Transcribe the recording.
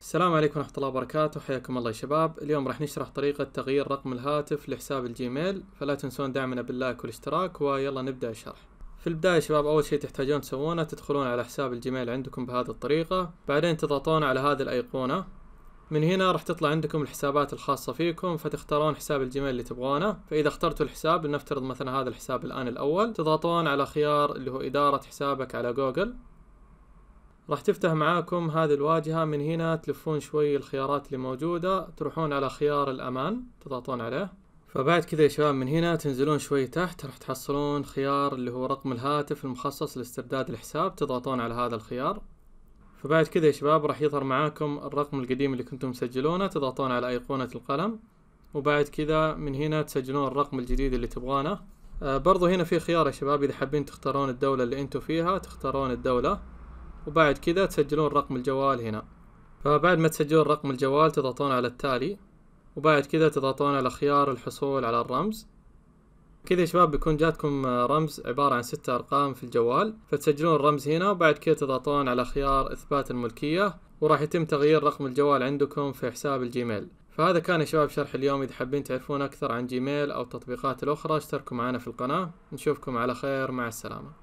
السلام عليكم ورحمة الله وبركاته حياكم الله يا شباب اليوم راح نشرح طريقة تغيير رقم الهاتف لحساب الجيميل فلا تنسون دعمنا باللايك والاشتراك ويلا نبدأ الشرح في البداية يا شباب أول شيء تحتاجون تسوونه تدخلون على حساب الجيميل عندكم بهذه الطريقة بعدين تضغطون على هذه الأيقونة من هنا راح تطلع عندكم الحسابات الخاصة فيكم فتختارون حساب الجيميل اللي تبغونه فإذا اخترتوا الحساب لنفترض مثلا هذا الحساب الآن الأول تضغطون على خيار اللي هو إدارة حسابك على جوجل راح تفتح معاكم هذه الواجهة من هنا تلفون شوي الخيارات اللي موجودة تروحون على خيار الأمان تضغطون عليه فبعد كذا يا شباب من هنا تنزلون شوي تحت راح تحصلون خيار اللي هو رقم الهاتف المخصص لاسترداد الحساب تضغطون على هذا الخيار فبعد كذا يا شباب راح يظهر معاكم الرقم القديم اللي كنتم مسجلونه تضغطون على أيقونة القلم وبعد كذا من هنا تسجلون الرقم الجديد اللي تبغونه آه، برضو هنا في خيار يا شباب إذا حابين تختارون الدولة اللي انتم فيها تختارون الدولة وبعد كذا تسجلون رقم الجوال هنا فبعد ما تسجلون رقم الجوال تضغطون على التالي وبعد كذا تضغطون على خيار الحصول على الرمز كذا يا شباب بيكون جاتكم رمز عبارة عن ستة أرقام في الجوال فتسجلون الرمز هنا وبعد كذا تضغطون على خيار إثبات الملكية وراح يتم تغيير رقم الجوال عندكم في حساب الجيميل فهذا كان يا شباب شرح اليوم إذا حابين تعرفون أكثر عن جيميل أو التطبيقات الأخرى اشتركوا معنا في القناة نشوفكم على خير مع السلامة